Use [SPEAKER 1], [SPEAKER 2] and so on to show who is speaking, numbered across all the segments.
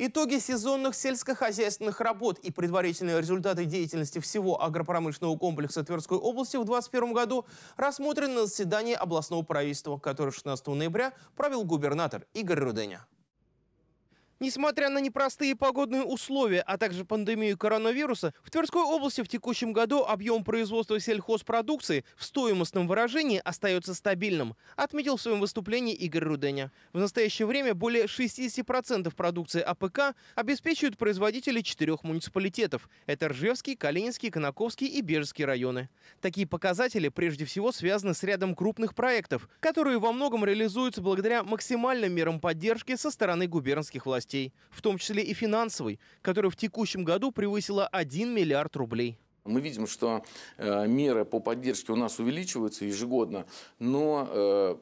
[SPEAKER 1] Итоги сезонных сельскохозяйственных работ и предварительные результаты деятельности всего агропромышленного комплекса Тверской области в 2021 году рассмотрены на заседании областного правительства, которое 16 ноября провел губернатор Игорь Руденя. Несмотря на непростые погодные условия, а также пандемию коронавируса, в Тверской области в текущем году объем производства сельхозпродукции в стоимостном выражении остается стабильным, отметил в своем выступлении Игорь Руденя. В настоящее время более 60% продукции АПК обеспечивают производители четырех муниципалитетов. Это Ржевский, Калининский, Конаковский и Бежский районы. Такие показатели прежде всего связаны с рядом крупных проектов, которые во многом реализуются благодаря максимальным мерам поддержки со стороны губернских властей областей,
[SPEAKER 2] в том числе и финансовой, которая в текущем году превысила 1 миллиард рублей. Мы видим, что э, меры по поддержке у нас увеличиваются ежегодно, но э,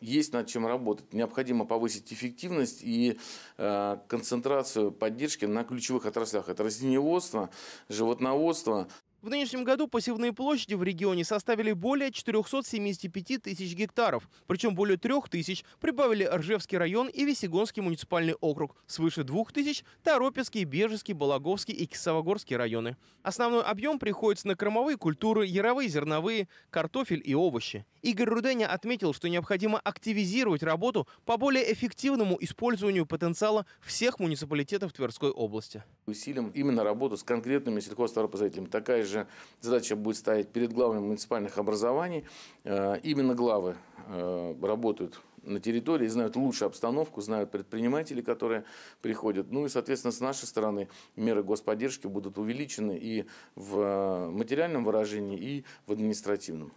[SPEAKER 2] есть над чем работать. Необходимо повысить эффективность и э, концентрацию поддержки на ключевых отраслях. Это растениеводство, животноводство.
[SPEAKER 1] В нынешнем году посевные площади в регионе составили более 475 тысяч гектаров, причем более трех тысяч прибавили Ржевский район и Весегонский муниципальный округ, свыше двух тысяч – Торопецкий, Бежеский, Балаговский и Кисавогорский районы. Основной объем приходится на кормовые культуры, яровые, зерновые, картофель и овощи. Игорь Руденя отметил, что необходимо активизировать работу по более эффективному использованию потенциала всех муниципалитетов Тверской области.
[SPEAKER 2] Усилим именно работу с конкретными сельхозтоваропроизводителями. Такая же же задача будет стоять перед главами муниципальных образований. Э, именно главы э, работают на территории, знают лучшую обстановку, знают предприниматели, которые приходят. Ну и, соответственно, с нашей стороны меры господдержки будут увеличены и в э, материальном выражении, и в административном.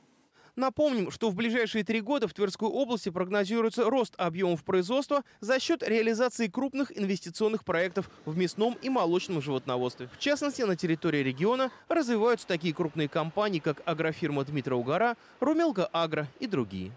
[SPEAKER 1] Напомним, что в ближайшие три года в Тверской области прогнозируется рост объемов производства за счет реализации крупных инвестиционных проектов в мясном и молочном животноводстве. В частности, на территории региона развиваются такие крупные компании, как агрофирма Дмитрова гора, Румелка Агро и другие.